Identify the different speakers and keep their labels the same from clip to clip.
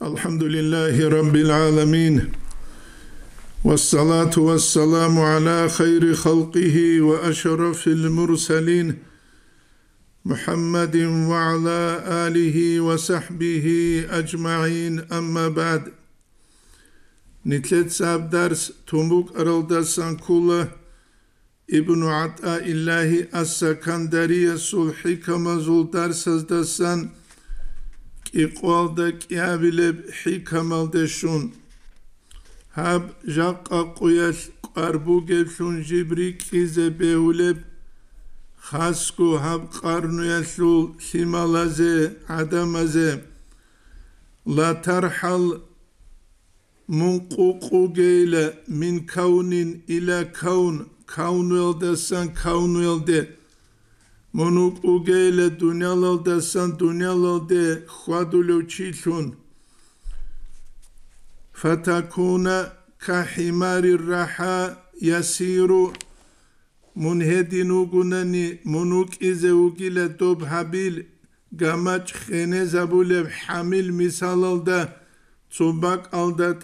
Speaker 1: الحمد لله رب العالمين والصلاة والسلام على خير خلقه وأشرف المرسلين محمد وعلى آله وصحبه أجمعين أما بعد نتلت ساب درس تومبوك أرلدا سانكولا ابن عطاء الله السكندرية سلحي كما زول درس دسان Kikvalde kiabileb hikamal şun. Hab jakka kuyas karbuge şun jibri kize behuleb. Hasku hab karnuya sul simalaze adamaze. La tarhal munkuku geyle min kau'nin ila kau'n Kavnu elde sen kavnu منو پوگیل دنیا لال دستان دنیا لال ده خواد لو چی که حمار رحا یسیرو من هدی نوگونانی از اوگیل دوب حبیل گمچ خینه زبول حمیل میسال لال ده چوبک آل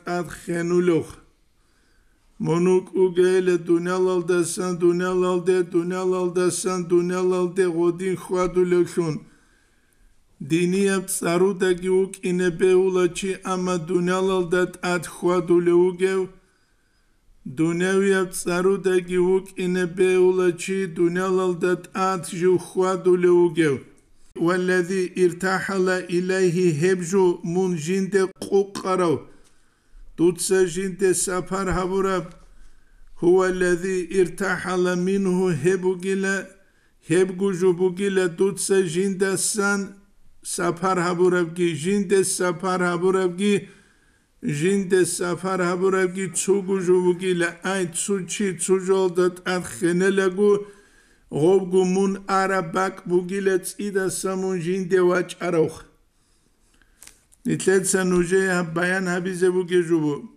Speaker 1: მონუკუგელე დუნალალდასან დუნალალდე დუნალალდასან დუნალალდე ღოდინ ხვადულეშუნ დინია წარუდაგი უკინებეულაჩი ამა დუნალალდატ ათ ხვადულე უგევ დუნევია წარუდაგი უკინებეულაჩი დუნალალდატ ათ ჟუ ხვადულე უგევ ვალლაზი ირტაჰალა ილაიჰი ჰებჟუ მუნჟინდე ყუყყარავ დუცეჟინდეს აფარ ჰაბურაბ ჰუალლაზი ირთაჰალა მინჰუ ჰებუგილა ჰებგუჟუბუგილა დუცეჟინდესან საფარ ჰაბურაბგი ჟინდეს საფარ ჰაბურაბგი ჟინდეს საფარ ჰაბურაბგი ჩუგუჟუბუგილა აი ცუჩი ცუჟოლდა ტახენელაგუ ღობგუ მუნ არაბაკ ბუგილა წიდა სამუნ ჟინდე ვაჭაროხ Nitletsa nujeya bayan habize bu gecubu.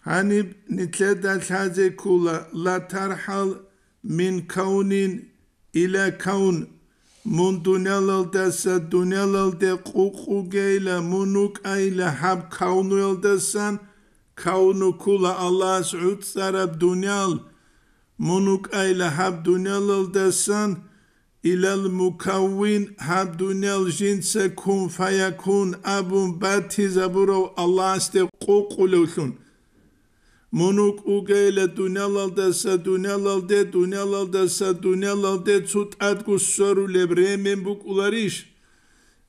Speaker 1: Hani nitlet haze kula la tarhal min kaunin ila kaun mun dunelal desa dunelal de kuku geyle munuk ayla hab kaunu yaldesan kaunu kula Allah suud sarab dunel munuk ayla hab dunelal desan ilel mukavvin habdunel cinse kun feyekun abun bati zaburov Allah iste kukuluşun. Munuk ugeyle dunelal desa dunelal de dunelal desa dunelal de tut atkus soru lebremen buk ulariş.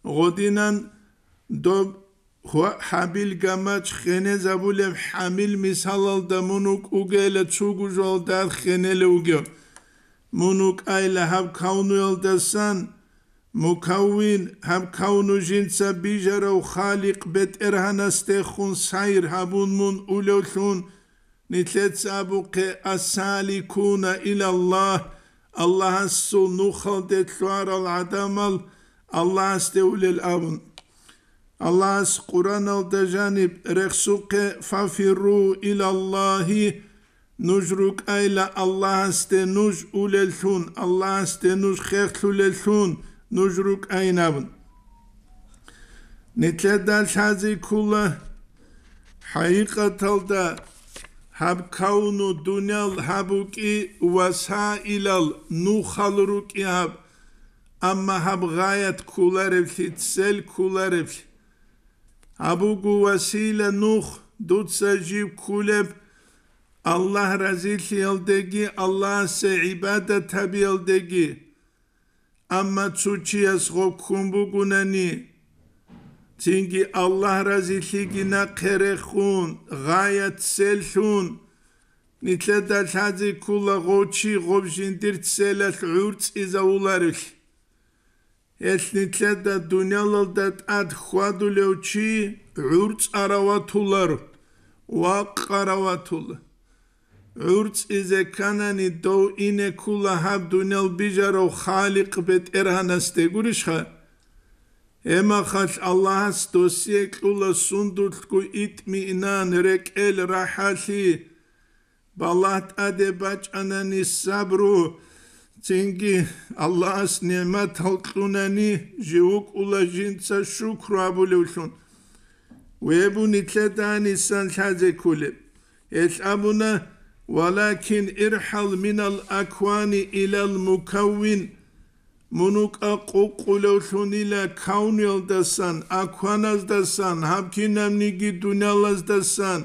Speaker 1: Godinan dob habil gamaç xene zabulev hamil misalal da munuk ugeyle çugujol da xenele ugeyle. منوك أيل هب كونو يلدسان مكون هب كونو جنسا بيجر وخالق بيت إرهن استخون سير هبون من أولوثون نتلت اسالي كونا إلى الله الله السو نخل دتوار العدمل الله استولي الأبن الله اس قرآن الدجانب الله ففروا إلى الله Nujruk ayla Allah'a stenuz ulelsun. Allah'a stenuz hersulelsun. Nujruk aynabın. Neçeder şazi kula hayikatalda hab kavnu dunyal habuki vasailal nuhalruk ihab ama hab gayet kularevşi tsel kularevşi habugu vasile nuh dutsa jib kulep Allah razı yıldegi, Allah se ibadet tabi yıldegi. Ama çuçi yaz gokun bu gunani. Çünkü Allah razı yıldegi kerekun, gayet selhun. Nitle de şazı kula goçi gobjindir tselat urç iza ularış. Es nitle de dünyalıl dat ad huadu levçi urç aravatular. Vak aravatular. Ուրց իզե կանանի դո ինե կուլա հաբ դունել բիջարով խալի կպետ էրհանաստե գուրիշխա Ema khaç Allah'a stosiye kula sundurtku itmi inan rek el rahasi balat ade baç anani sabru çünkü Allah'a nimet halkunani jivuk ula jinsa şükru abuluşun ve bu nitledani san şaze kulib es abuna ولكن ارحل من الأكوان إلى المكون Munuk akukuluşun ile kaunildesan, akvanazdasan, hapkinemni gidunalazdasan,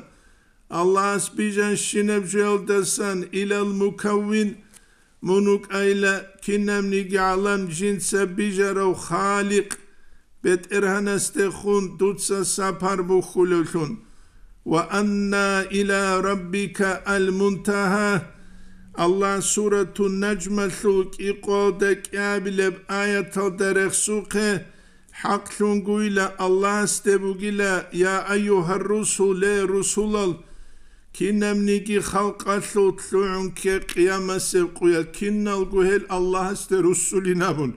Speaker 1: Allah asbijan şinebjeldesan, ilal mukavvin, munuk ayla kinemni gi'alam cinse bijarav halik, bet irhanastehun dutsa sapar bukuluşun.'' وَاَنَّا اِلَى رَبِّكَ الْمُنْتَهَا Allah suratun necme thuk iqodek ebileb ayata dereksuke hak tunguyla Allah istebugile ya eyyuhar rusule rusulal kinnemnigi halka thuk thu'unke kıyame sevkuya kinnal guhel Allah iste rusulinabun.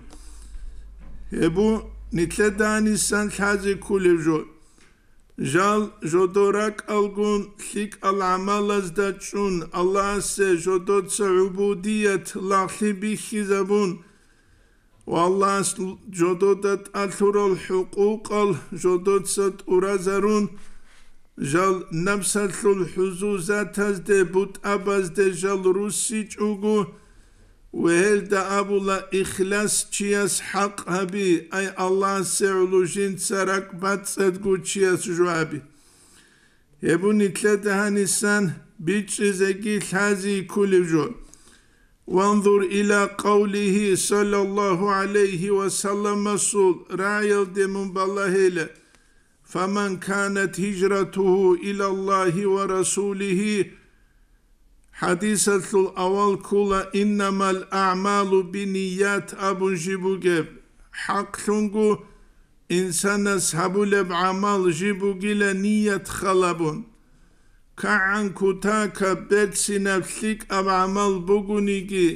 Speaker 1: E bu nitle danisan tazi kulevjo ჟალ ჟოდორაკ ალგუნ ხიკ ალ ამალას და ჩუნ ალასე ჟოდოცა უბუდიეთ ლახიბი ხიზაბუნ ვალას ჯოდოდატ ალთურალ ჰუყუყალ ჯოდოცა ტურაზარუნ ჟალ ნამსალთულ ჰუზუზათაზ დე ბუტაბაზ დე ჟალ რუსი ჭუგუ وهل تعبلا إخلاص تشياس حق هبي أي الله سعلوجين سرق بات صدقو تشياس جوابي يبوني تلاتة هنسان بيتش زكي تحازي كل جون وانظر إلى قوله صلى الله عليه وسلم مسؤول رايل دمون بالله فمن كانت هجرته إلى الله ورسوله hadisetul aval kula innemel a'malu biniyat abun jibuge hak tungu insana sabuleb amal jibugile niyet halabun ka'an kutaka betsi nefsik ab amal bugunigi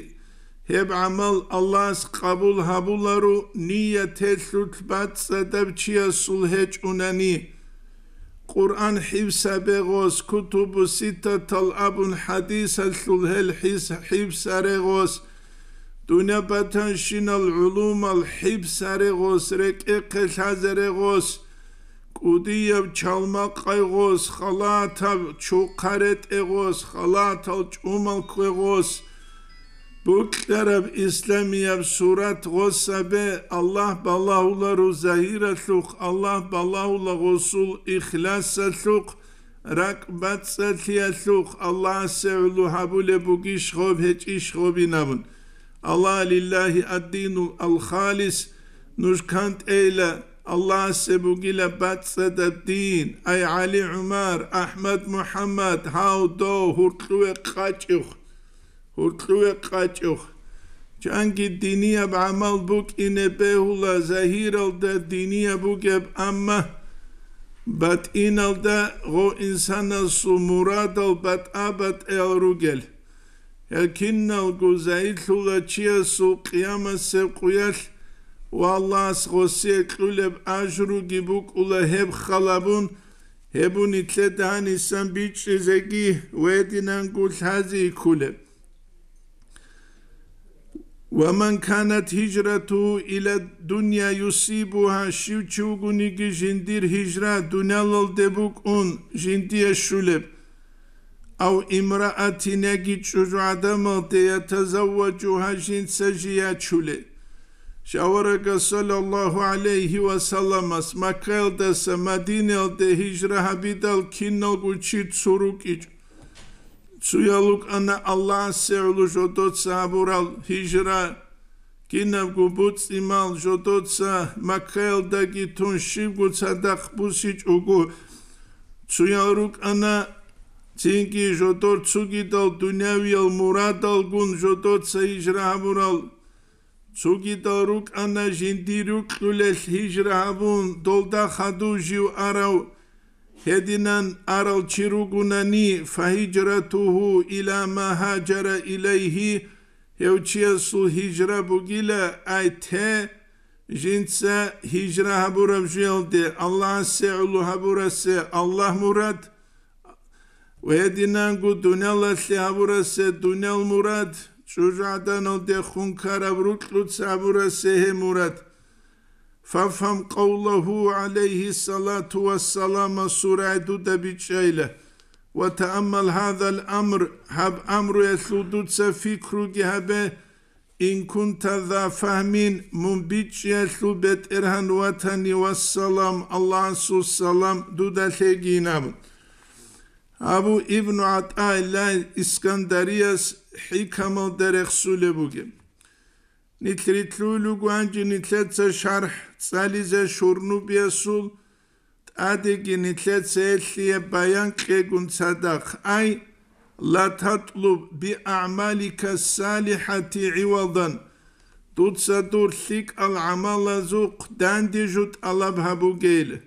Speaker 1: heb amal Allah's kabul habularu niyete sutbat sedebçiye sulheç unani قرآن حیب سرگوس کتب سیت تل آبن حدیس التله حیب سرگوس دنیا بتن شن العلوم الحیب سرگوس رکه کتزرگوس کودیاب چلما قیگوس خلات و چو کردگوس خلات و جومل Bu kereb islemiyeb surat gossabe Allah ballahularu zahiretluk Allah ballahula gosul ihlassetluk rakbat setiyetluk Allah sevlu habule bu giş hob hiç iş hobinabın Allah lillahi addinul al halis nuşkant eyle Allah sebugile batsa da din ay Ali Umar Ahmet Muhammed how do hurtlu kaçık ურტუე ყაჭო ჯანგი დინია ბამალ ბუკინებე ულა ზაჰირალ და დინია ბუგებ ამა ბატ ინალდა ღო ინსანას მურადალ ბატ აბატ ელრუგელ ელკინალ გუზაილულა ჩიასუ ყიამასე ყუიალ ვალას ღოსე ყულებ აჟრუგი ბუკულა ჰებ ხალაბუნ ებუნი თლედან ისან ბიჭი ზეგი ვედინან გულ ხაზი ქულებ وَمَنْ كَانَتْ هِجْرَتُهُ اِلَى الدُّنْيَا يُسِيبُهَا شِوْ çugunigi jindir hijra dunalal debuk un jindiye şuleb av imraatine git çocuğu adamal diye tezavvacuha jint sejiye çule Şavaraka sallallahu aleyhi ve sellem as Makka'l dese Medine'l de hijra habidal kinnal guçit suruk iç სუიალუკ ანა ალლაჰ სეულუ ჟოდოც აბურალ ჰიჯრა კინავ გუბუც იმალ ჟოდოც მაკელ დაგი თუნ შიგუცა და ხბუსი ჭუგუ სუიალუკ ანა ცინკი ჟოდორ ცუგი და დუნიავიალ მურადალ გუნ ჟოდოც ჰიჯრა აბურალ ცუგი და რუკ ანა ჟინდი რუკ ლულეს ჰიჯრა აბუნ დოლდა ხადუ ჟიუ არავ هدنا أرل چيروغناني فهجرته إلى ما هاجر إليه يوچي سو هجرة بوغيلا أي ته جنسا هجرة هبورا بجيل دي الله سعلو هبورا سي الله مراد وهدنا قو دونال سي هبورا سي دونال مراد شجعدان دي خونكار بروتلو تسابورا سي مراد Fafam kavlehu aleyhi salatu Salam'a suraydu da bir Ve teammel hazel amr hab amru yesludutse fikru gihebe in kunta za fahmin mumbiç yeslubet irhan vatani vesselam Allah'a sus salam duda seginamın. Şey Abu İbn At'a ile İskandariyas hikamal derek sule bugün. Nitritlulu guanci nitletsa şarh Սալիզե շուրնուբիասուլ ադեգինի թեցելիե բայան կեգուն ցադախ այ لا تطلب بأعمالك الصالحة عوضا تتصدر لك العمل زوق داندجت ألب هبو جيل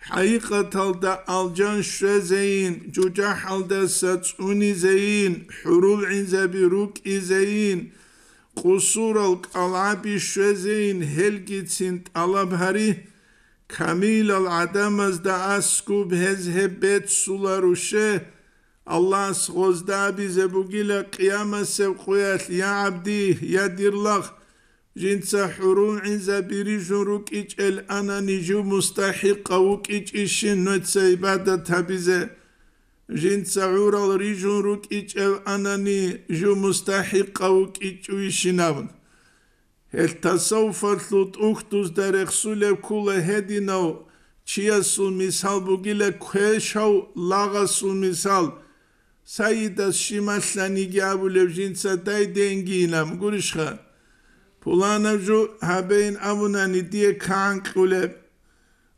Speaker 1: Haykathalda alcan şre zeyin, cuca halda satsuni zeyin, hurul inze bir ruk izeyin, قصورال قلابی شوزین هلگیتین طلب هری کمیل العدم از دا اسکوب هز هبت سولاروشه الله سخوزدا بیز بگیل قیام سو خویت یا عبدی یا دیرلخ جنت حرو عز بری جورو کیچ ال انا نیجو مستحق و کیچ ایشین نوت سیبادت هبیزه ჟინცაურალ რიჟუნ რუკ იჭევ ანანი ჟუ მუსტაჰიყავ კიჭუ იშინავნ ელთასოუფალუტ უხტუს დერეხ სულევ ქულე ჰედინავ ჩიასულ მისალ ბუგილე ქვეშავ ლაღასულ მისალ საიდას შიმალლან იგიავულევ ჟინცა დაიდენგინამ გურიშხა ფულანავ ჟუ ჰაბეინ ამუნანი დიე ქანკულებ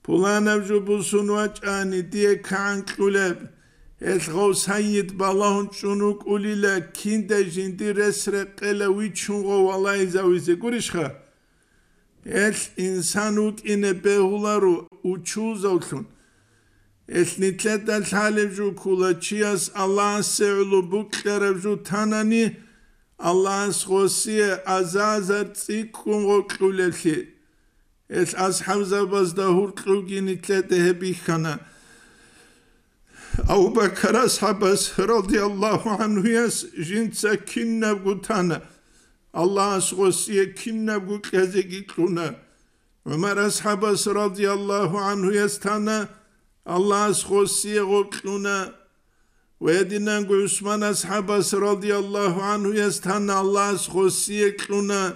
Speaker 1: ფულანავ ჟუ ბუსუნვაჭანი დიე ქანკულებ ეხო საიეთ ბალაონ ჩუნუკ ულილა კინდა ჟინდი რესრე ყელა ვიჩუნღო ვალაიზა ვიზე გურიშხა ეხ ინსანუ კინე ბეჰულარუ უჩუზავთუნ ესნიტლედა თალევჟუ ქულა ჩიას ალას სეულუ ბუკლერევჟუ თანანი ალას ხოსიე აზაზარ წიკუნღო ყულელში ეს ასჰამზაბას და ჰურყუგინიტლედა ჰებიხანა Abu Bakar ashabas radıyallahu yas jinsa kinne gutana. Allah asgosiye kinne bu kezi gitluna. Ömer ashabas radıyallahu yas tana Allah asgosiye gutluna. Ve edinen Osman ashabas radıyallahu yas tana Allah asgosiye gitluna.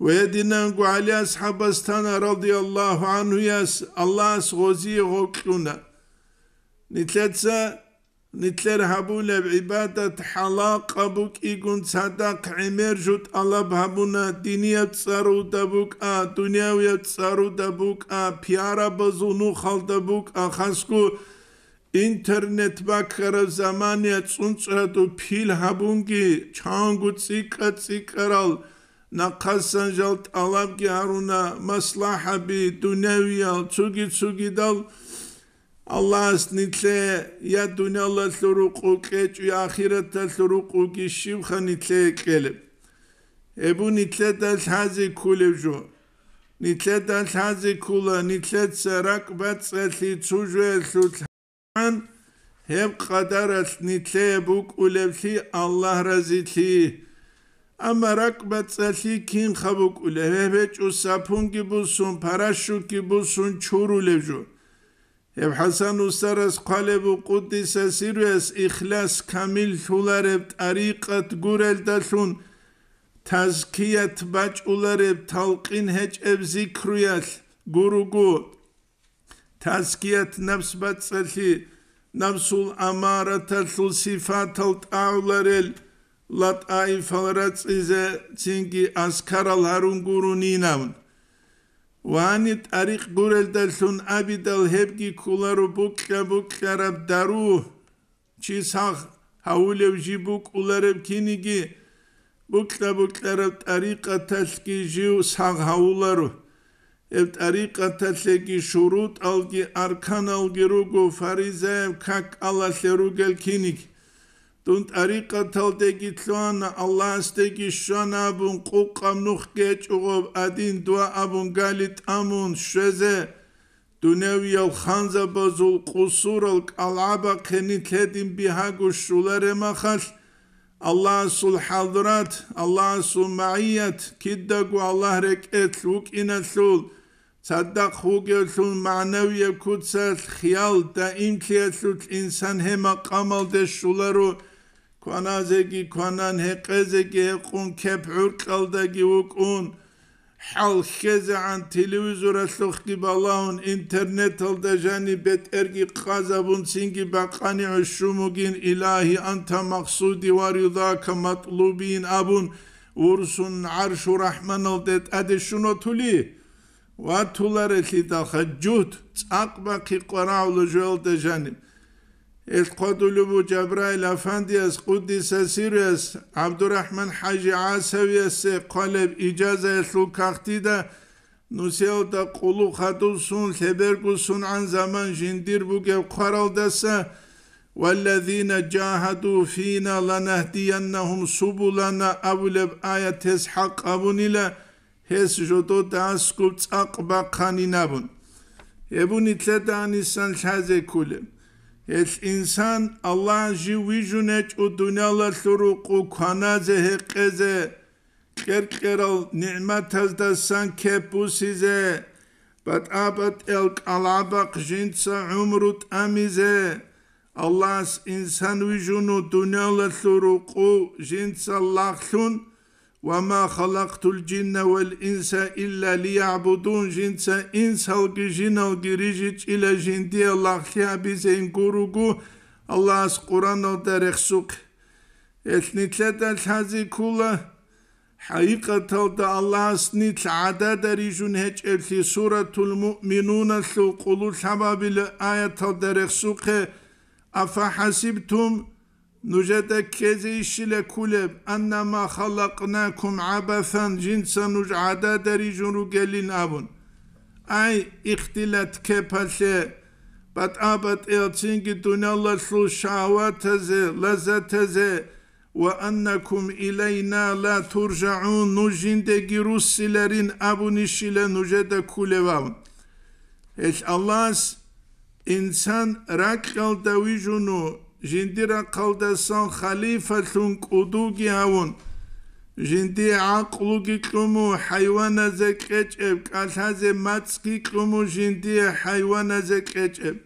Speaker 1: Ve edinen Ali ashabas stana radıyallahu anhuya. Allah asgosiye gutluna. نتلتسا نتلر هابو لب عبادة حلا قبوك إيقون صداق عمير جوت الله بهابونا دنيا تسارو دبوك آ دنيا ويا تسارو دبوك آ بيارة بزونو خال دبوك آ خاسكو انترنت باكر زمانية تسونسرادو بيل هابونكي چانگو تسيكا تسيكرال ناقصان جلت الله بكي هارونا مصلاحة بي دنيا ويا تسوكي تسوكي دال تسوكي Allah snitle ya dünyala suruku keç ya ahirette suruku gişim hanitle kelip. Ebu nitle ders hazi kulevcu. Nitle ders hazi kula nitle serak bet sesi çucu e sultan. Hep kadar es nitle ebu kulevsi Allah raziti. Ama rakbet sesi kim kabuk ule. Hep uç sapun ki bulsun, paraşu ki bulsun, çuru levcu. ემ ჰასან უსარას ყალებ უყუდისა სირეს იხლას კამილ შულარებ ტარიყად გურელდაშუნ თაზქიათ ბაჭულარებ თალყინ ჰეჭებ ზიქრუიალ გურუგუ თაზქიათ ნაფს ბაცალი ნამსულ ამარათა სულ სიფათალ ტავლარელ ლატაი ფალრაც იზე წინგი ასქარალ ჰარუნ გურუ ნინამ وانت أريق قرل دلسون أبي دل هبجي كولارو بوكا بوكا رب داروه چيس هاخ هاولو جيبوك أولارب كينيجي بوكا بوكا رب طريقة تسكي جيو ساغ هاولارو اب طريقة تسكي شروط ألجي أركان ألجي روغو فريزة كاك الله سروغل كينيجي Тунт арика талдеги тлон Аллахстеги шана бун куккам нух гечугов адин дуа абун галит амун шезе. Дуневиял ханза базул кусурал калаба кени тедин бихагу шулар эмахал. Аллах сул хадрат, Аллах сул маият, киддагу Аллах рек эт лук ина сул. Саддак хуге сул маанавия кудсал хиял да имкия сул инсан хема камал дешулару хиял. konazegi konan heqezegi hequn kep urkaldagi ukun hal keze an televizora sohki balahun internet alda jani bet ergi kazabun singi bakani uşumugin ilahi anta maksudi var yudaka matlubin abun ursun arşu rahman aldet ade şunu tuli ve vatulare ki daha cüht akbaki koravlu jölde jani. ეს ყოდულუბუ ჯაბრაილ აფანდიას ყუდის ესირეს აბდურაჰმან ჰაჯი ასევიეს ყალებ იჯაზა ესულქახტი და ნუსეო და ყულუ ხატუსუნ ლებერგუსუნ ან ზამან ჟინდირბუ გევხარალდასა والذين جاهدوا فينا لنهدينهم سبلنا أولب آية تسحق أبون إلا هس جدو داسكو تسقب خانينابون يبون إتلا دانيسان شازي كولم ეს ინსან ალლაჰში ვიჟუნეჭუ დუნიალასურუ ყუქანაზე ჰეყეზე ყერყერალ ნიმათაზდა სან ქეპუსიზე ბატაბატ ელ კალაბა ყჟინცა უმრუთ ამიზე ალლაჰს ინსან ვიჟუნუ დუნიალასურუ ყუ ჯინცა ლახლუნ وما خلقت الجن والإنس إلا ليعبدون جنس إنس هلقي جن هلقي ريجيج إلى جندي الله خيابي زين قرقو الله أس قرآن ودرخ سوق إثني ثلاثة هذه كولا حقيقة الله أسنيت عدد دريجون هج إلتي سورة المؤمنون ثو قلو الحباب الآية درخ سوق أفحسبتم Nujedekkezi işile kuleb ennema halaknakum abathan cinsen uc'ada derijunu gelin abun. Ay ihtilat kepase bat abat elçingi dunallaslu şavateze lazateze ve annakum ileyna la turca'un nujindegi russilerin abun işile nujede kulevavun. Eş Allah'ın insan rakkal davijunu ჟინდირა ყალდასონ ხალიფა ლუნ კუდუგი ავონ ჟინდი აყლუგი ყუმუ ჰაივანაზე ყეჭებ კალთაზე მაცკი ყუმუ ჟინდი ჰაივანაზე ყეჭებ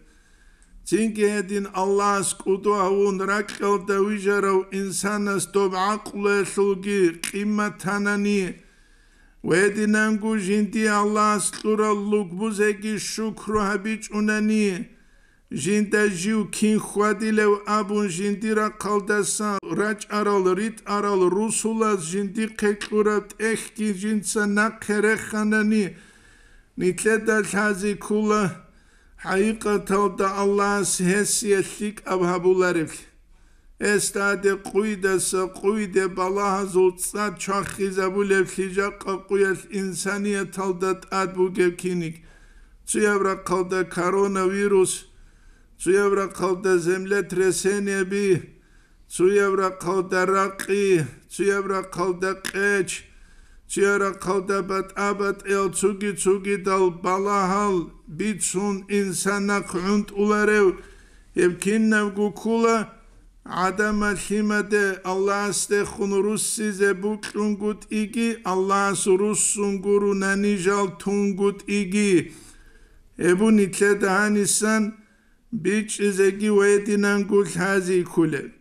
Speaker 1: ჩინგედინ ალლას კუდუ ავონ რაკელ და ვიჟარავ ინსანას თობ აყლუე ლუგი ყიმათანანი ვედინანგუ ჟინდი ალლას ყურა ლუგბუზეგი შუქრუ ჰაბიჭუნანი ჟინტაჟიუ ქინხვადილევ აბუნ ჟინტირა ქალდასა რაჭ არალ რით არალ რუსულას ჟინტი ქეკურა ტეხკი ჟინცა ნაქერე ხანანი ნიტლედა ლაზი ქულა ჰაიყა თავდა ალლას ჰესი ეშლიკ აბჰაბულარებ ესტადე ყვიდას ყვიდე ბალაჰაზ უცა ჩახიზაბულებ ხიჟა ყყუეს ინსანია თავდა ტადბუგებ ქინიკ ცუევრა ქალდა ქარონა ვირუსი Suyevrakav da zemlet resene bi. Suyevrakav da rak'i. Suyevrakav da keç. Suyevrakav da bat abat el tsugi tsugi dal balahal. Bitsun insana kunt ularev. Evkinnev gukula. Adama himede Allah ste hunurus size bu tungut igi Allah surussun guru nanijal tungut igi. Ebu nitle daha nisan. Bitch is a giwaitin angul hazi kule.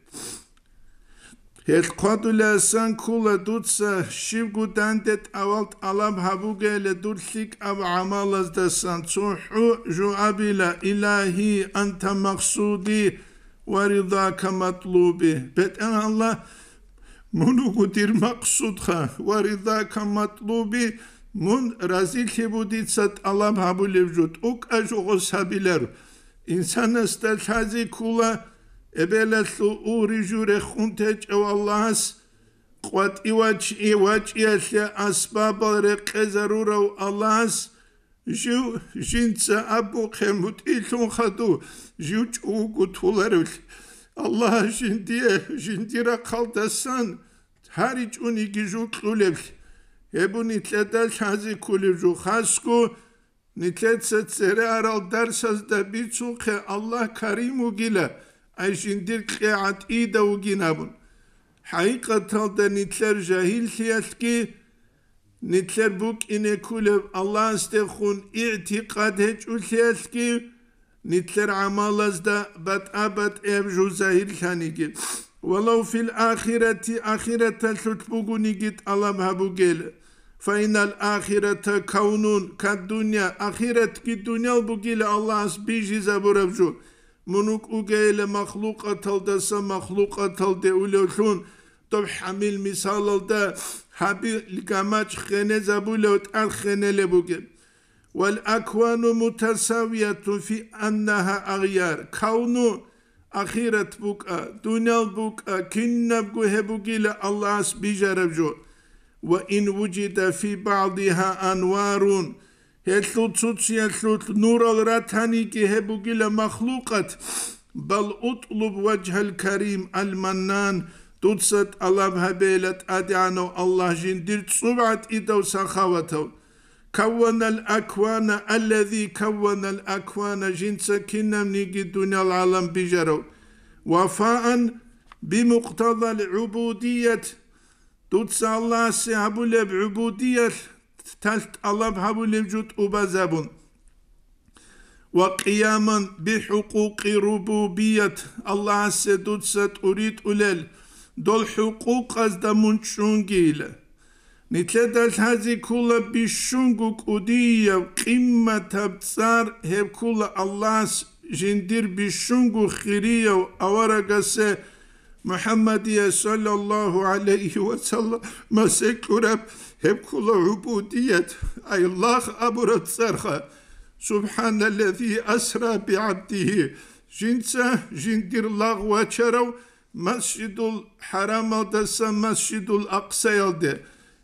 Speaker 1: Het kodula san kula dutsa şivgu dandet avalt alab habuge le dutlik av amalaz da san suhu juabila ilahi anta maksudi ve ridaka matlubi. Beten Allah munu gudir maksudha ve ridaka matlubi mun razil hebuditsat alab habulevcut uk ajugu sabiler. ინსანას და ხაზი ქულა ებელას უური ჟურე ხუნთე ჭევალას ყვატივაჩ ივაჭიას ასბაბარე ყეზარურავ ალას ჟუ ჟინცა აბუ ხემუთ ისუნ ხადუ ჟუჭ უგუ თულერულ ალა ჟინდიე ჟინდირა ხალდასან ჰარიჭუნი გიჟუ ყულებ ებუნი წედა ხაზი ქული ჟუ ხასკუ Nitetse tsere aral dersaz da bitsuhe Allah karimu gile. Ay jindir qiat i da u ginabun. Hayqatan da nitler jahil siyaski nitler buk ine kulev Allah ste khun i'tiqad hec u siyaski nitler amalaz da bat abat ev ju zahil khanigi. Walau fil ahireti ahireten sutbugunigit alam habu gile. فَاِنَّ الْآخِرَةَ كَوْنٌ كَالدُّنْيَا Ahiret ki dünya bu gile Allah'ın bijize bu revcu. Munuk ugeyle mahluk atal desa mahluk atal de uloşun. Tabi hamil misal alda habil gamaç khene zabule ut al khenele bu gile. وَالْاَكْوَانُ مُتَسَوْيَةٌ فِي اَنَّهَا اَغْيَارِ Kavnu ahiret buka, dünya buka, kinnab guhe bugile Allah'ın bijize revcu. وإن وجد في بعضها أنوار هتلو تسوتس يتلو نور الراتاني كي هبو مخلوقات بل أطلب وجه الكريم المنان تدست الله هبيلت أدعانو الله جندير صبعت إدو سخاوتو كون الأكوان الذي كون الأكوان جين كنم نيجي دنيا العالم بجرو وفاء بمقتضى العبودية دوتس الله لب عبودية تلت الله بهبولي بجوت أبزابون وقياما بحقوق ربوبية الله سدوتسا أريد أولل دول حقوق از دمون شونجيل نتلدل هذه كل بشونجوك أدية قيمة بصار هب كل الله جندير بشونجو خيرية وأورقسه محمدية صلى الله عليه وسلم مسكرب hep kula ubudiyet ay Allah aburat serha Subhanellezi asra bi abdihi jinsa jindir lagwa çerav mescidul Haram adasa mescidul Aksa yalde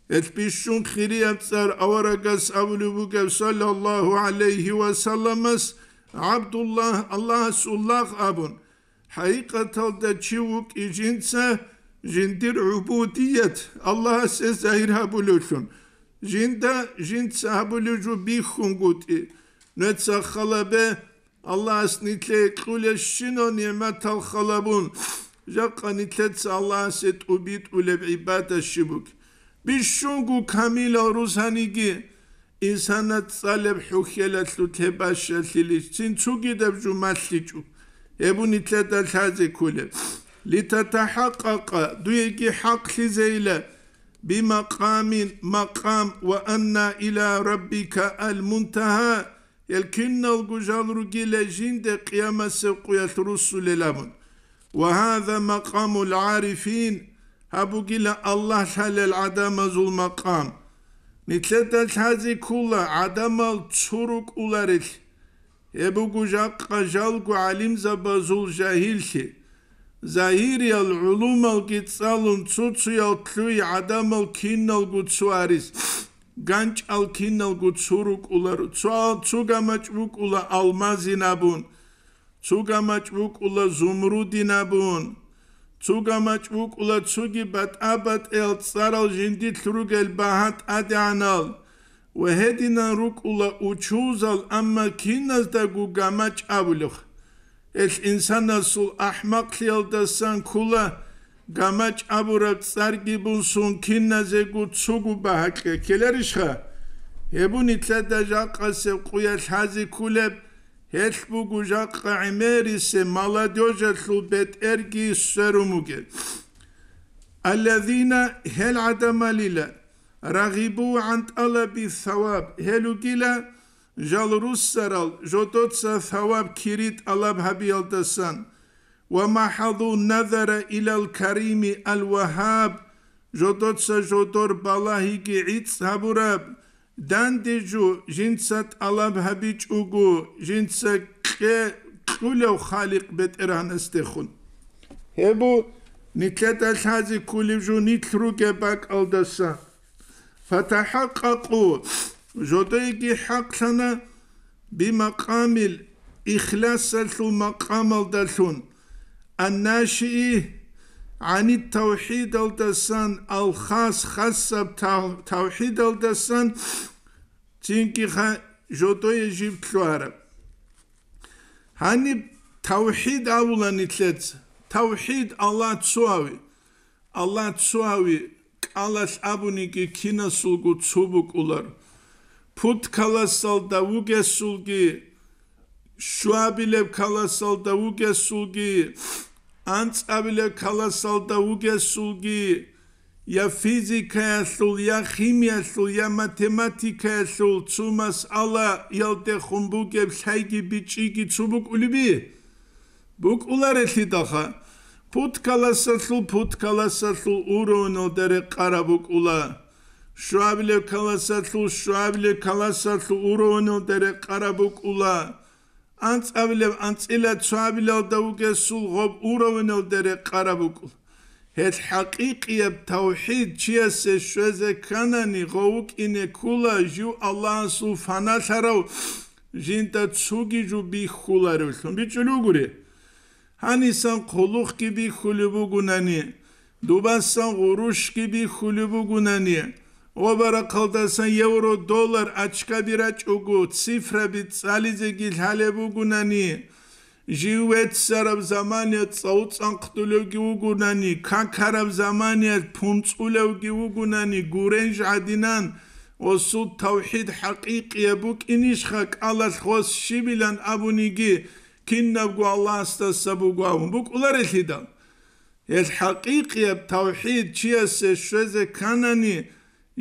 Speaker 1: et bir şun khiri yapsar avaragas avlubugev sallallahu aleyhi ve sellemes Abdullah Allah sallallahu abun ҳайқатал да чиук ижинца жиндир убудият аллаҳ се заира булушун жинда жинца булужу бихунгути неца халабе аллаҳ снитле кулешшино нематал халабун жақанитлец аллаҳ се тубит улеб ибада шибук бишунгу камила русаниги инсанат салеб хухелатлу тебаш шалили синцуги дабжу маллич يبني ثلاثة الحاجة كلها لتتحقق دويكي حق زيلا بمقام مقام وأن إلى ربك المنتهى يلكن الجوجال رجل جند قيام سقيا الرسل لمن وهذا مقام العارفين أبو جلا الله شال العدم ذو المقام نتلتت هذه كلها عدم التشرك أولارك ابو جوجاق قجال قعليم زبازول جاهيلشي زاهيري العلوم القتصالون تصوصي القلوي عدم الكين القدسواريس غانج الكين القدسوروك ولر تصوال تصوغامج بوك ولا المازي نابون تصوغامج بوك ولا زمرودي نابون تصوغامج بوك ولا تصوغي بات ابت الصارل جندي تلوغ البهات ادعنال وهدنا ركولا أوتشوزا أما كينز دا جوجاماتش أولوخ الإنسان سول أحمق ليال دسان كولا جاماتش أبورك سارجي بونسون كينز جو تسوغو بهاك كيلرشخا هبوني تلاتا جاقا سيقويا الحازي كولب هش بوغو جاقا عميري سي مالاديوجا تلوبت إرجي سروموجل الذين هل عدم لله راغبو عند الله الثواب هلو كلا جال رسرال جوتوتسا ثواب كيريت الله هبيال تسان وما حظو النذر إلى الكريم الوهاب جوتوتسا جوتور بالاهي كي عيد هبوراب دان ديجو جنسات طلب هبيج اوغو جنسا كولو خالق بيت إرهن استخون هبو نتلت الحازي كولو جو نتلو باك الدسان فتحققوا جوتيك حقنا بمقام الإخلاص مقام الدلون الناشئ عن التوحيد الدسان الخاص خاصة توحيد الدسان تينكي خا جوتو يجيب تلوارا هاني توحيد أولا نتلت توحيد الله تسواوي الله تسواوي ალას აბუნიკი ქინასულგუ ცუბუკულარ ფუთ ქალასალ და უგესულგი შუაბილებ ქალასალ და უგესულგი ანწაბილებ ქალასალ და უგესულგი ია ფიზიკა სულ ია ქიმია სულ ია მათემატიკა სულ ცუმას ალა ილდე ხუმბუგებ საიგი ბიჭიგი ცუბუკულიბი ბუკულარ ეთი დახა ფუთკალასასლ ფუთკალასასლ უროно დერე ყარაბუკულა შუაბლე კალასასლ შუაბლე კალასასლ უროно დერე ყარაბუკულა ანწავლევ ანწილა შუაბლე და უგესულ ხობ უროно დერე ყარაბუკულ ეს ჰაკიკია თავჰიდ ჩიესე შეზე კანანი ღოუკინე ქულა ჟუ ალანსუ ფანალარო ჟინტა ცუგი ჟუ ბიხულარო ბიჭულუგური ჰანისან ხულუხ კიბი ხულუბუგუნანი დუბასან ღურუშ კიბი ხულუბუგუნანი ობარა ხალდასან ევრო დოლარ აჩკადირა ჭუგუ ციფრები წალიზე გილალებუგუნანი ჟიუეთ სარავ ზამანია წაუწან ხტულევგი უგუნანი ქანქარავ ზამანია ფუნწულევგი უგუნანი გურენჟ ადინან ოსუ თავჰიდ ჰაკიკი ებუკინიშხა კალას ხოს შიბილან აბუნიგი كنبقو الله استسبقو بوك ولاري خيدا الحقيقية التوحيد شياس شوزة كاناني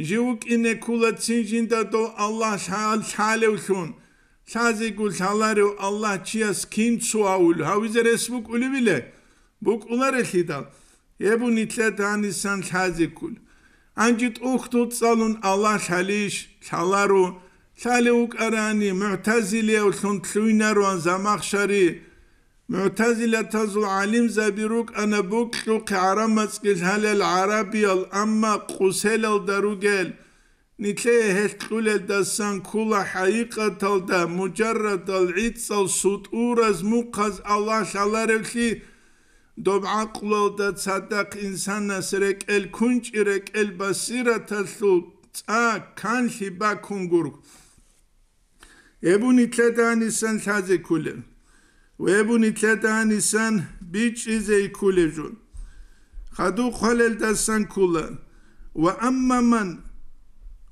Speaker 1: جيوك إني كولا تسنجين دادو الله شعال شعاليو شون شازي قول شعالاريو الله شياس كين سواول هاويز رسبوك ولي بيلي بوك ولاري خيدا يبو نتلا تانيسان شازي قول أنجد أختو تصالون الله شاليش شعالارو شعالارو ჩალე უკარანი მუთაზილე უთუნთუინარონ ზამახშარი მუთაზილე თაზუ ალიმ ზაბირუკ ანა ბუკუ ყარამაც კი ჰალალ არაბიალ ამმა ყუსელალ დარუგელ ნიტლე ჰესტულელ დასან ქულა ჰაიყათალ და მუჯარრათალ იცალ სუტურაზ მუყაზ ალა შალარევლი დობა ყულალ და ცადაკ ინსანას რეკელ ქუნჭი რეკელ ბასირათალ სულ წა კანში ბაქუნგურ Ebu Nitleden isen taze kule. Ve Ebu Nitleden isen biç izey kulecun. Hadu halel desen kule. Ve amma man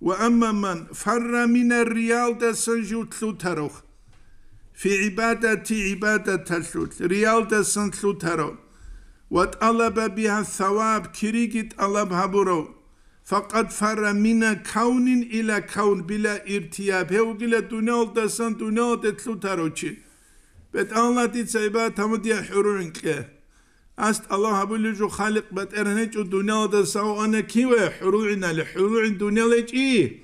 Speaker 1: ve amma man farra mine riyal desen jutlu taruh. Fi ibadeti ibadetel tut. Riyal desen tut taruh. Ve talebe biha thawab kiri git alab haburov. فقط فر من كون الى كون بلا ارتياب هو قلت دونال دسان دونال دتلو تاروچي بت انلاتي تسيبا تمدي حرون كه است الله ابو لجو خالق بت ارنچ دونال دسا وانا كيو حرون لحرون دونال اي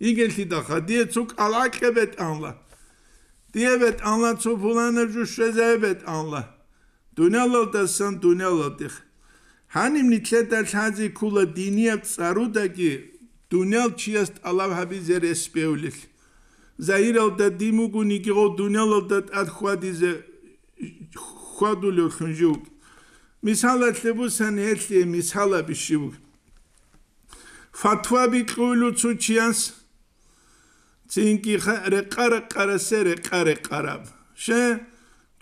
Speaker 1: يگلتي دا خدي چوك علاك بت انلا دي بت انلا چو فلان جو شزه بت انلا دونال دسان دونال دخ ჰანიმ ნიჩედა ჩაძი კულა დინია წარუდაკი დუნელ ჩიასტ ალავჰაბი ზერესპეული ზაირალ და დიმუგუნი გიღო დუნელ და ათხვადიზე ხვადულო ხუნჯუ მისალათლე ბუსან ეთლი მისალაბი შიბუ ფათვაბი ყულუ ცუ ჩიანს წინკი ხარე ყარ ყარასერე ყარე ყარაბ შე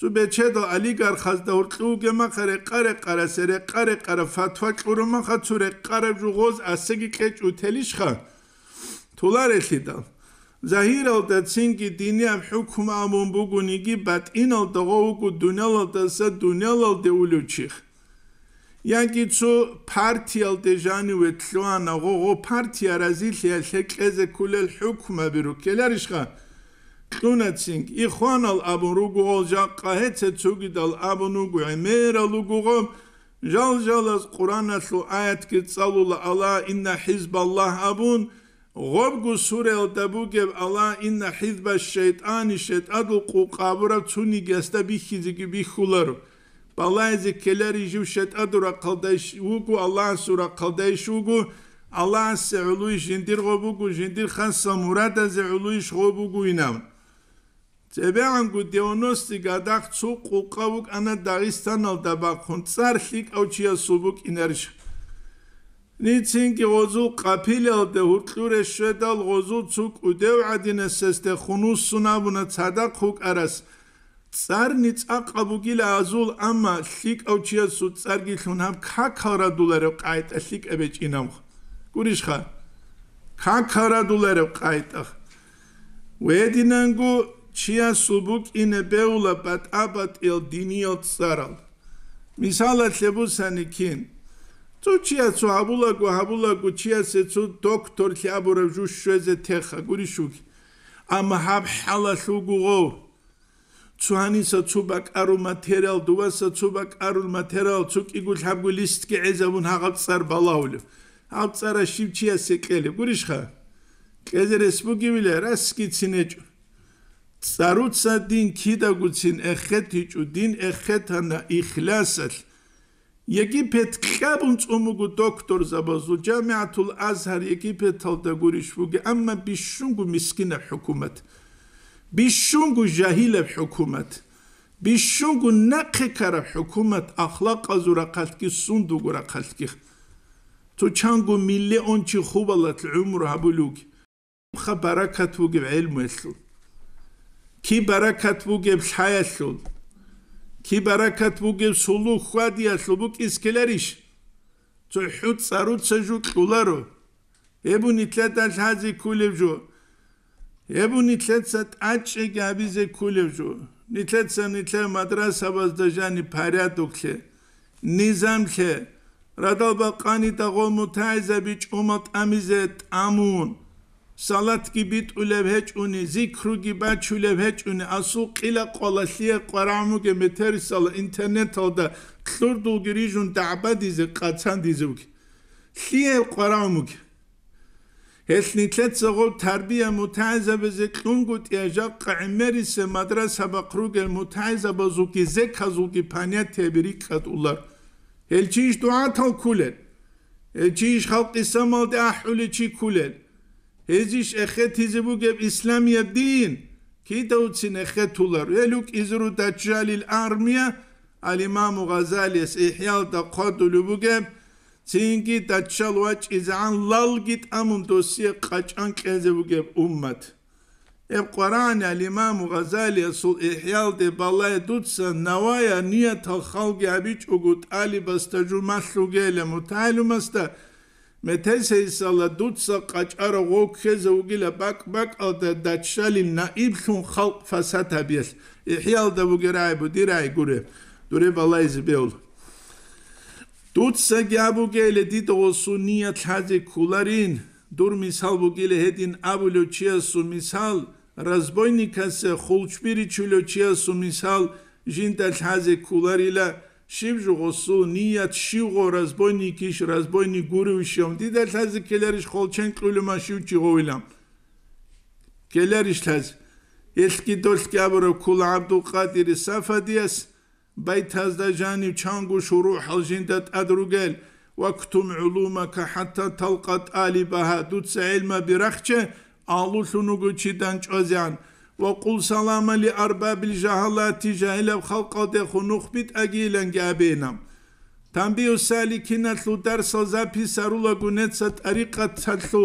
Speaker 1: ძუბე ჩედო ალიგარ ხაზდა ორწუ გემახერე ყარე ყარა სერე ყარე ყარა ფათვა ყურმა ხაცურე ყარა ჟუღოს ასე გიკეჭუ თელიშ ხა თულარ ეხიდა ზაჰირალ და ცინკი დინიამ ჰუკმა ამონ ბუგუნი გი ბატ ინალ და ღოუკუ დუნალალ და სა დუნალალ დე ულუჩი Янки цу партиал дежани ветлуана го го партия разилия шекезе кулел хукма бирукелариш ха Tunatsing i khonal abunugu olacak kahetse tsugidal abunugu mera lugugu jal jalas Kur'an'a şu ayet ki salula ala inna hizballah abun gobgu surel da bu gev ala inna hizba şeytan işet adu kuqabura tsuni gesta bi hizi gibi hularu balayzi keleri jiv şet adura kaldayş ugu ala sura kaldayş ugu ala se ulu jindir gobugu jindir khansa murada ze ulu iş gobugu inam ძებანგუ დიონოსი გადახცუ ყუყავუკ ანა დაღისტანალ და ბახონ წარში ყავჩია სუბუკ ინერშ ნიცინგი ოზუ ყაფილელ და ურყურე შედალ ოზუ ცუ კუდევ ადინეს ეს და ხუნუს სუნაბუნა წადა ხუკ არას წარნი წაყაბუგილა აზულ ამა ლიკავჩია სუ წარგი ხუნამ ქაქარადულერე ყაიტა ლიკებე ჭინამ გურიშხა ქაქარადულერე ყაიტა ვედინანგუ შია სუბუკ ინებეულა პატაბატ ელ დინიო ცარალ მისალა ლებუსანი კინ თუ შია ცუ აბულაკუ აბულაკუ შია ცუ დოქტორ ლაბურა ჟუშშეზე თეხა გურიშუკ ამ ჰაბ ჰალა შუგუღო ცუანისა ცუ ბაკარუ მატერიალ დუასა ცუ ბაკარულ მატერიალ ცუ კიგუ ლაბგუ ლისტკე ეზავუნ ჰაღალ ცარ ბალაულ ჰაბ ცარა შივჩია სეკელე გურიშხა კეზერ ესბუგი ვილა რასკი ცინეჭ წარუცადინ ქიდაგუცინ ეხეთი ჭუდინ ეხეთანა იხლასალ ეგიპეთ ხაბუნწუმუგუ დოქტორ ზაბაზუ ჯამიათულ აზჰარ ეგიპეთ თალდაგურიშვუგი ამმა ბიშუნგუ მისკინა ჰუკუმათ ბიშუნგუ ჟაჰილე ჰუკუმათ ბიშუნგუ ნაქე ქარა ჰუკუმათ ახლაყაზურა ქალთკი სუნდუგურა ქალთკი თუ ჩანგუ მილიონჩი ხუბალათ უმრ ჰაბულუგი ხა ბარაკათუგი ვილმუ ესლუ ki barakat vugeb shayashul ki barakat vugeb sulu khadiya sulu kiskeleriş tsu hut saru tsu kularo ebu nitleta shazi kulevju ebu nitletsa tache gabize kulevju nitletsa nitle madrasa bazdajani paryadukle nizamche radalba qani da gomu tayza bich umat amizet amun სალათ გიბიტულებ ჰეჭუნი ზიქრუ გიბაჩულებ ჰეჭუნი ასუ ყილა ყოლა სია ყარამუ გე მეთერისალ ინტერნეტალდა ქლურდულ გირიჟუნ დააბადიზე ყაცან დიზუკ სია ყარამუ გე ესნი თლეცო თარბია მუთაზაბე ზე ქუნგუტ ეჟა ყაიმერისე მადრასა ბაყრუ გე მუთაზაბა ზუკი ზე ქაზუკი ფანია თებირი ყატულარ ელჩიშ დუათალ ქულელ ელჩიშ ხალყისამალდი აჰული ჩი ქულელ ეჯიშ ეხეთიზებუგებ ისლამია დინ კიდევ წინ ეხეთულარ ელუკ იზრუ დაჯალილ არმია ალ იმამ ღაზალის იჰიალ და ყოდულუბუგებ წინკი დაჯალვა ჭიზან ლალგით ამუნ დოსია ყაჭან ყეზებუგებ უმმათ ეფ ყურანი ალ იმამ ღაზალი სულ იჰიალ დე ბალაი დუცა ნავაია ნიათალ ხალგი აბიჭუგუ ტალიბასტა ჯუმასლუგელე მუტალუმასტა მეთესე ისალა დუცა ყაჭარო ოქეზე უგილა ბაკბაკალდა დაჩალი ნაიბშუნ ხალ ფასათაბიეს იჰიალდა ვუგერაიბუ დირაი გურე დურე ბალაიზი ბეულ დუცა გაბუგელე დიდო სუნია თაზე ქულარინ დურ მისალ ვუგილე ჰედინ აბულო ჩიასუ მისალ разбойникасе хулчпири чулё чиасу мисал жинта тазе куларила شیب جوغسو نیت شیو غو رزبای نیکیش رزبای نیگوری ویشیم دی در تز کلرش خال چند قول ما شیو چی غویلم کلرش تز یسکی دوست که کل عبدو قادر سفدی باید بای تز جانی چانگو شروع حل جندت وقتوم گل که حتی تلقت آلی بها دوت علم ما برخچه آلو سنوگو چی وقل سلام لأرباب الجهلات جاهل الخلق دخنوخ بيت أجيلا جابينم تنبيه السالكين تلو درس زابي سارولا قنات طريقة تلو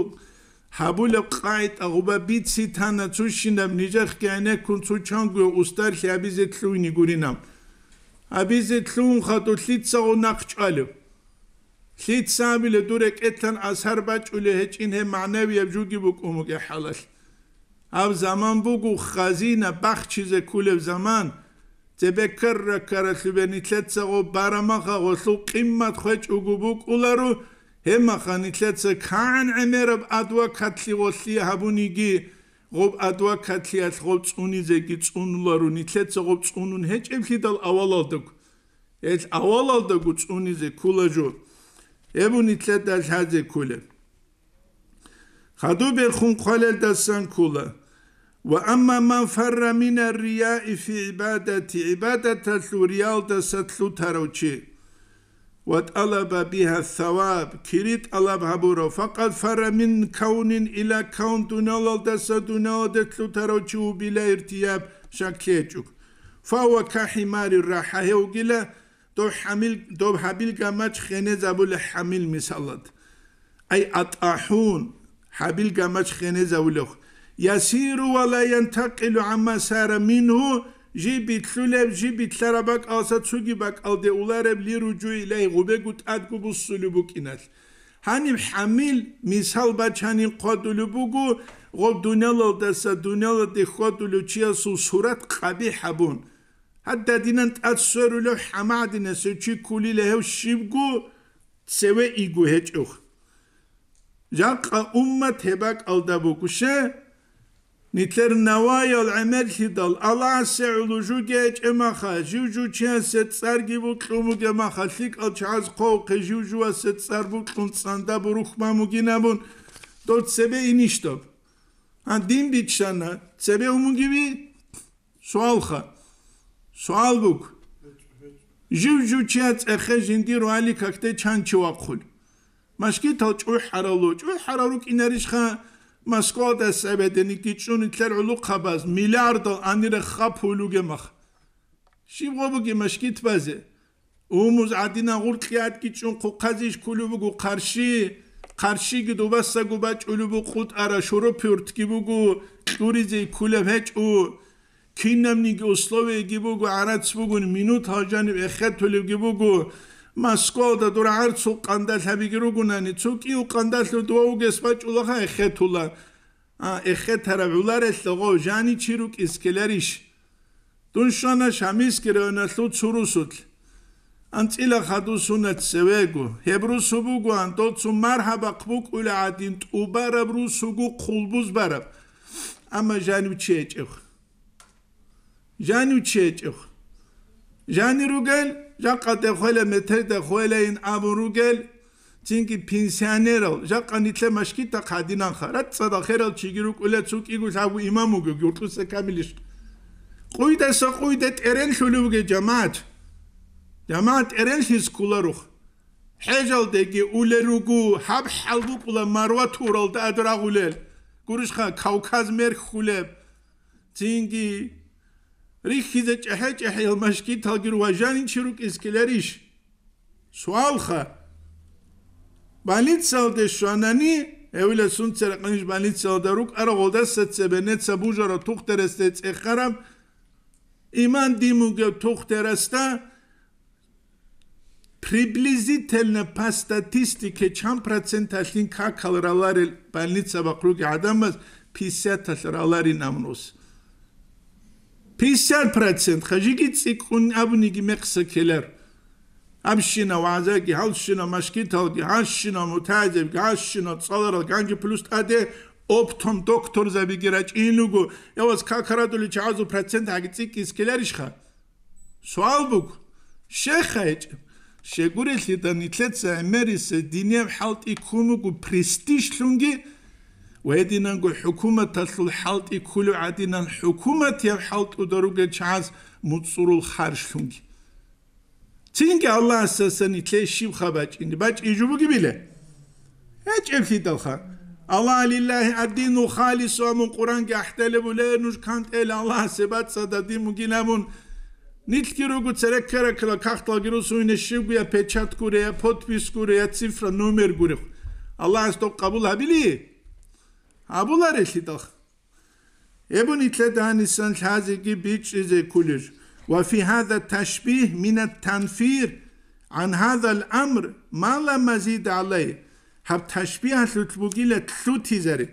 Speaker 1: حبول قاعد أغبا بيت سيتانا تشينم نجاخ كأنا كنت تشانغو أستار خابيز تلويني قرينم أبيز تلون خطو تلتسا ونقش ألو تلتسا بلا دورك إتن أسهر باج أولي هج إنه معنوي يبجوكي بك أمك حلال ამ ზამან ვუგუ ხაზინა ბახჩიზე ქულევ ზამან ძებეკრა კარახიბენი ცეცაღო ბარამახა ოსუ ყიმმათ ხეჭ უგუბუ კულარუ ჰემახანი ცეცა ქან ამერაბ ადვოკატლი ვოსი ჰაბუნიგი ღობ ადვოკატლი ახობ წუნიზე კი წუნლარუ ნიცეცაღო წუნუნ ჰეჭებში და ავალალდოგ ეს ავალალდოგ წუნიზე ქულაჟო ებუნი ცეცა ჩაძე ქულე ხადუ ბერ ხუნ ყალელ დასან ქულა واما من فر من الرياء في عبادة عبادة الريال دستلو تروشي وطلب بها الثواب كريت طلب هبورو فقد فر من كون إلى كون دونال دست دونال دتلو تروشي بلا ارتياب شكيتشوك فهو كحمار الراحة وقلا دو حميل دو حبيل قامت خيني زبول حمل مسلط أي أطاحون حبيل قامت خيني زبولوخ yesiru ve la yentakilu amma sara minhu ji bitlulev ji bitlere bak alsa tsugi bak al de ularev li rucu iley gube gut ad gubus sulubuk inat. Hani hamil misal baçani kodulubugu gob dunelo desa, dunelo de kodulu çiyasu surat kabi habun. Hatta dinen tat sörülü hamadine seçi kulile hev şibgu seve igu heç yok. Jaka ummet hebak aldabukuşe ნიტლერ ნავაიოლ ამერჰიდალ ალასე ულუჟუ გეჭემახა ჟუჟუ ჩენსე წარგიბუ ყუმუ გემახა ლიკალ ჩაზ ხო ხე ჟუჟუ ასე წარბუ ყუმ წანდა ბურხმა მუგინაბუნ დო ცებე ინიშტობ ან დიმ ბიჩანა ცებე უმუგივი სვალხა სვალბუკ ჟუჟუ ჩაც ეხე ჟინდი როალი ქაქტე ჩანჩი ვაფხულ მაშკი თო ჭუ ჰარალო ჭუ ჰარალო კინერიშხა مسکوه دسته بدینی که چون اینکه علوق ها باز میلیاردان اندیره خواهی خب پولو گمه شیف خواهی بگیم اشکیت بازی اوموز عدینا غورت خیالت که چون خوکازیش کلو بگو قرشی قرشی گید واسه گو بچ ولو بگو خود آره شروع پیرد گی بگو دوریزه کلو هچ و کنم نیگه اصلاویه گی بگو آره چه بگونی ها جانی و اخیت گی بگو მას ყოლდა თუ არც უკანდალები გიგრუგუნანი თუ კი უკანდალო დაუგეს ბაჭულა ხა ეხეთულა ა ეხეთარა ვულარეს ლოგო ჟანი ჩირუკის კელერიშ დუნშანა შამის კერონა თუ ცურუსულ ანწილა ხადუსუნა ცევეგო ჰებრუსუბუგო ანტოცუ მარჰაბა ყბუკულა ადინ ტუბარა ბრუსუგუ ყულბუზ ბარა ამა ჟანი ჩეჭევ ჟანი ჩეჭევ ჟანი რუგელ ჟაკატე ხოლე მეთედე ხოლე ინ აბურუგელ ჩინკი პინსიანერო ჟაკანი თლე მაშკი და ხადინან ხარა წადა ხერალ ჩიგირუ კულე ცუკი გუ საგუ იმამუ გუ გურტუსე კამილიშ ყუიდე სა ყუიდე ტერენ შულუ გე ჯამაათ ჯამაათ ერენ ის კულარუ ჰეჟალ დეგი ულერუგუ ჰაბ ჰალბუ კულა მარვა თურალ და ადრაგულელ გურიშხა კავკაზ მერხულებ ჩინკი რიხიზე ჭეჭე ელმაშკი თალგირ ვაჟანი ჩირუკის კილერიშ სუალხა ბალიცალდე შანანი ევილე სუნცერა ყნიშ ბალიცალდე რუკ არა ვოლდა სეცებენე ცაბუჟარო თუხტერესე წეხარამ იმან დიმუგე თუხტერასთა приблизительно по статистике чам процентальный какал ралар больница вокруг адамас 50 талар ларинамнус 50% ხაჟიგი ციკუნ აბნიგი მეხსაკელერ ამშინა ვაზაკი ჰალშინა მაშკითაუდი ჰაშინა მუთაჯები ჰაშინა წალარა განჯი პლუს ტადე ოპტომ დოქტორ ზაბიგერა ჭინუგუ ევას ქაქარადული ჩაზუ პროცენტ აგი ციკი სკელერიშ ხა სვალბუგ შეხეჭ შეგურილი და ნიტლეცა ამერის დინევ ჰალტი ქუმუგუ პრესტიჟ ლუნგი ويدنا نقول حكومة الحلط كل عدنا حكومة الحلط ودروجة شعاز متصور الخارج تونجي تينك الله أساسا يتلي شيب خباج إن باج إجوبك بلا هاج في دلخان Allah lillahi addinu halis amun Kur'an gahtele bule nuş kant el Allah sebat sadadi mugilamun nit kiru gu tsere kara kala kahtal giru suyne şiv guya peçat gureya potpis gureya cifra numer gureya Allah esto kabul habili Abula reşidoh. Ah. Ebun itle danisan haziki biç ize kulür. Ve fi hada teşbih minet tenfir an hadal amr ma la mazid aleyh. Hab teşbih lütbugile tlut izeri.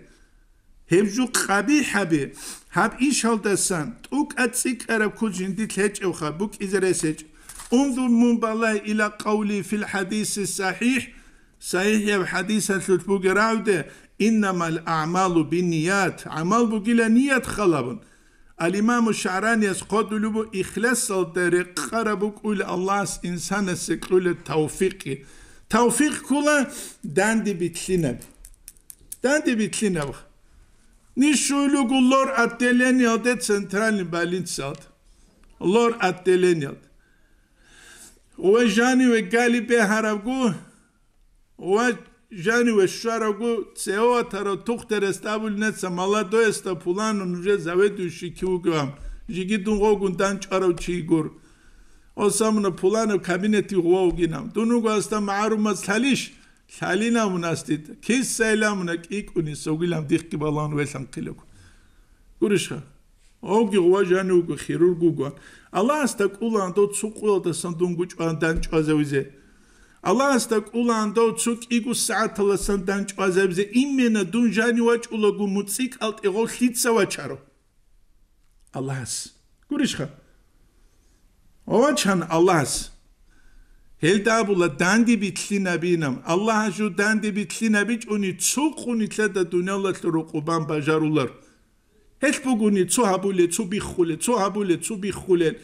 Speaker 1: Hebcu kabih habi. Hab iş haldasan. Tuk atsik arab kucin dit heç evha. Buk izere seç. انظر من بالله إلى قولي في الحديث الصحيح صحيح يا حديث الثلث بوغراودة ინამალ აამალუ ბინიათ ამალ ბუგილა ნიათ ხალაბუნ ალ იმამუ შარანი ეს ყოდულუბუ იხლესალ დერი ყარაბუ კულ ალლას ინსანესი კულ თავფიყი თავფიყ კულა დანდი ბითლინებ დანდი ბითლინებ ნიშულუ გულორ ატელენი ოდე ცენტრალი ბალინცად ლორ ატელენი ოე ჟანი ვე გალიბე ჰარაბგუ ვე Жанива Шарагу Цеотаро Тухтере Ставульнеца Молодое Стапулан, он уже заведующий Киугам. Жигитун Гогун Данчаро Чигур. Он сам на Пулану кабинете Гогинам. Дунугу Аста Маарума Салиш. Салина Мунастит. Кис Сайлам Нак Икуни Согилам Дихки Балан Весан Килюк. Гуришха. Оги Гуа Жанива Хирургу Гуа. Аллах Аста Кулан Тот Сукуэлта Сандунгу Чуан Данчазевизе. Аллах ალას და კულანდო ცუკ იგუ საათლასან დანჭვაზებზე იმენა დუნჟანი ვაჭულო გუმუციკ ალტიღო ხიცავაჩარო ალას გურიშხა ოვაჩან ალას ჰელდაბულა დანდი ბიტლინა ბინამ ალაჰაჟუ დანდი ბიტლინა ბიჭუნი ცუყუნი თლა და დუნალათლო რუყუბან ბაჟარულარ ჰელპუგუნი ცუაბული ცუბიხული ცუაბული ცუბიხულენ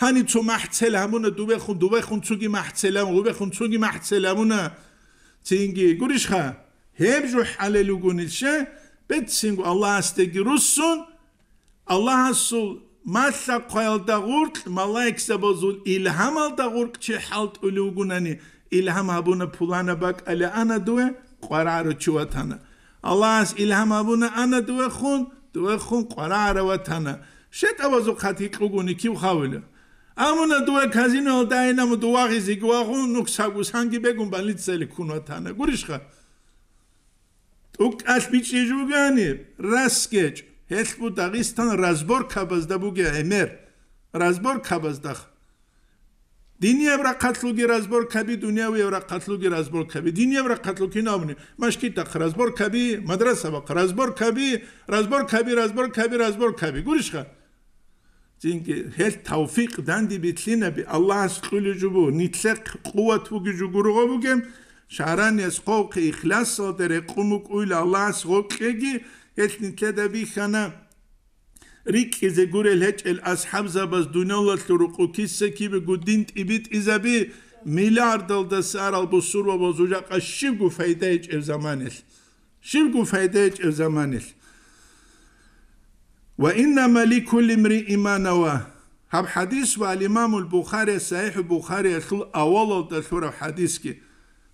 Speaker 1: ჰანი ცო მაჰცელამუნა დუბე ხუნ დუბე ხუნ ცუგი მაჰცელამუნა უბე ხუნ ცუგი მაჰცელამუნა ცინგი გურიშხა ჰებჟუ ჰალელუ გუნიშე ბეცინგ ალლასტე გურუსუნ ალლასუ მასა ყოელდა გურთ მალაიქსა ბოზულ ილჰამალდა გურკ ჩი ჰალტ ულუგუნანი ილჰამაბუნა ფულანა ბაკ ალე ანა დუე ყვარარო ჩუვათანა ალლას ილჰამაბუნა ანა დუე ხუნ დუე ხუნ ყვარარო ვათანა შეტავაზო ხათი ყუგუნი ქიუ ხავლე ამონა თუა казино დაენა მო დუაღი ზიგვაღუ ნუქსაგუ სანგი ბეგუმბა ლიცელი ქუნათანა გურიშხა უკ ასბიჭი ჟუგანი რასკეჭ ჰესპუ დაგისთან разбор ქაბას და ბუგე ემერ разбор ქაბას და დინია ვრა ქათლუგი разбор ქაბი დუნია ვრა ქათლუგი разбор ქაბი დინია ვრა ქათლუკი ნამნი მაშკი და разбор ქაბი მადრასა ვა разбор ქაბი разбор ქაბი разбор ქაბი разбор ქაბი გურიშხა ძინკი ჰელ თავფიკ დანდი ბიტლინები ალლაჰს ყული ჯუბუ ნიცეკ ყუვათ ბუგი ჯუგურო ბუგი შარან ეს ყოვი ხლასო დერე ყუმუ ყული ალლაჰს ყოკეგი ეს ნიცედები ხანა რიკი ზე გურე ლეჭელ ას ჰამზა ბას დუნალა თურუ ყუკისე კიბი გუდინ ტიბი ტიზები მილიარდალ და სარალ ბუ სურვა ბუ ზუჯა ყაშიბ გუ ფაიდა ეჭ ზამანელ შიბ გუ ფაიდა ეჭ ზამანელ وإنما لكل امرئ ما نواه هب حديث والإمام البخاري صحيح البخاري أول دثور حديث كي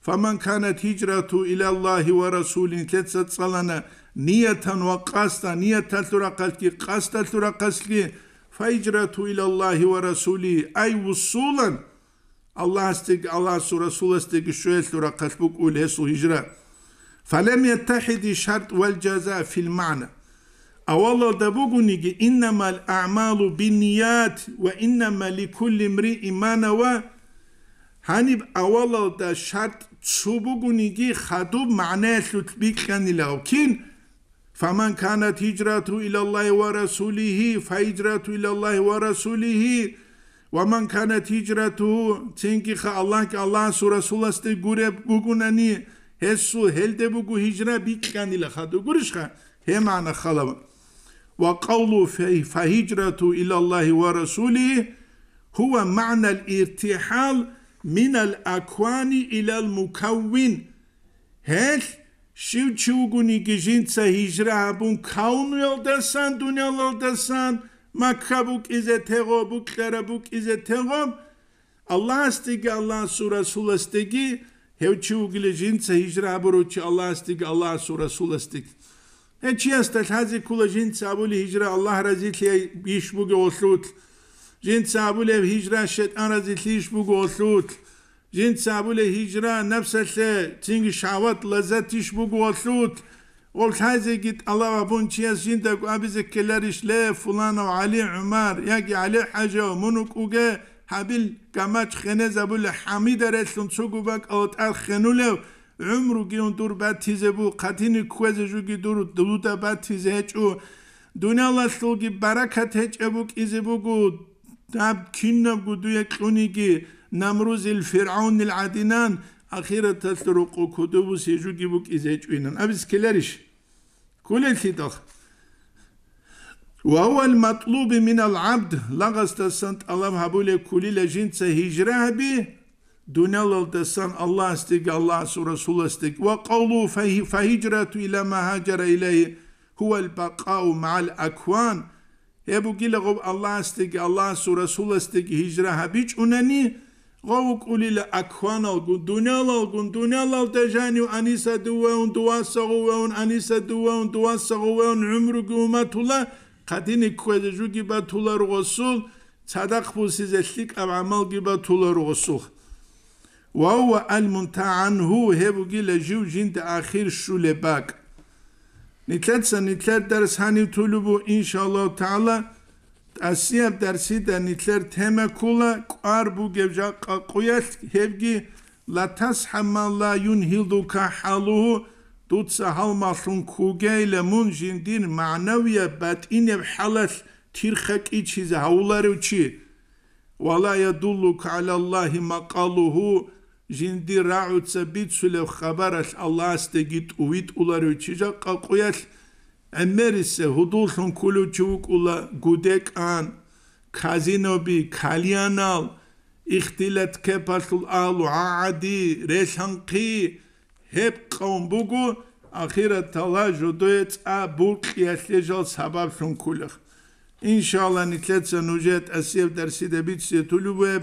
Speaker 1: فمن كانت هجرته إلى الله ورسوله كتسد صلنا نية وقصدا نية تلتر قلت قصد تلتر قصد فهجرته إلى الله ورسوله أي وصولا الله استق الله رسول استق شوية تلتر قلت بك أول هجرة فلم يتحد الشرط والجزاء في المعنى أولو Allah da Bogu nige innamal a'malu bin niyat ve innama li kulli imri imanava hanib avala da şart çubugu nige hadub فمن كانت هجرته إلى الله ورسوله فهجرته إلى الله ورسوله ومن كانت هجرته تنكي خا الله كالله سو رسول است غرب بوغناني هسو هل دبوغو هجرة بيكاني لخا دو خا معنى خلبه وقول فهجرة إلى الله ورسوله هو معنى الارتحال من الأكوان إلى المكون هل شو تشوغوني جيجين سهجرة بون كون يلدسان دنيا يلدسان ما كابوك إذا تغوبوك لربوك إذا تغوب الله استيقى الله سورة سورة استيقى هل تشوغوني جيجين سهجرة بروتش الله استيقى الله سورة سورة استيقى چی است؟ از هزی کل جن سابولی هجرا الله رزیتی بیش بگو اصول جن سابولی هجرا شد آن رزیتیش بگو اصول جن سابولی هجرا نفس است تیغ شعوت لذتیش بگو اصول اول هزی گید الله و بون چی است؟ جن دکو آبی کلارش، لف فلان و علی عمر یا گی علی حجا منوک اوجه حبیل کمچ، خنده زبول حامی در اصل تصور بک آوت آخ خنوله ömru gün dur batize bu katini kweze jugi dur duta batize ecu dunya lastul gi barakat ecebu kize bu gu tab kinna bu duya kuniki namruz il firaun il adinan akhira tasruqu kutubu seju gi bu kize ecuinan abis kelerish kulelti doch وهو المطلوب من العبد لغست سنت الله هبول كل لجنت هجره به دونلل دسان الله استيق الله رسول استيق وقولوا فهجرة إلى ما هاجر إليه هو البقاء مع الأكوان هبو قيل غو الله استيق الله رسول استيق هجرة هبيج أناني غو أولي لأكوان القن دونال القن دونال دجاني وأنيسا دوون دواسا غوون أنيسا دوون دواسا غوون عمر قومات الله قديني كويدجو قبات الله رغسول صدق بو سيزشلك أب عمل قبات الله رغسول وهو المنتهى عنه هبوغي جو جند آخر شولباك نتلتسا نتلر درس هاني طلبو إن شاء الله تعالى أسياب درسي دا نتلر تيما كولا قار بوغيوجا قويت هبوغي لا تسحى ما لا ينهضك حاله دوتسا هل مصرون كوغي لمن جندين معنوية باتين بحالت تيرخك إيشيز هولارو چي ولا يدلوك على الله مقاله ჟინდი რაუცა ბიცულევ ხაბარალ ალასტე გიტ უვით ულარი ჩიჟა ყაყუიალ ამერისე ჰუდულშონ კულუ ჩუკულა გუდეკ ან ქაზინობი ქალიანალ იხტილეთ კეპალ ალუ აადი რეშანყი ჰებ ყომბუგუ ახირა თალა ჟუდეც ა ბულყი ახლეჟალ საბაბშონ კულხ ინშალანი კეცა ნუჟეთ ასიევ დერსიდებიც თულუბებ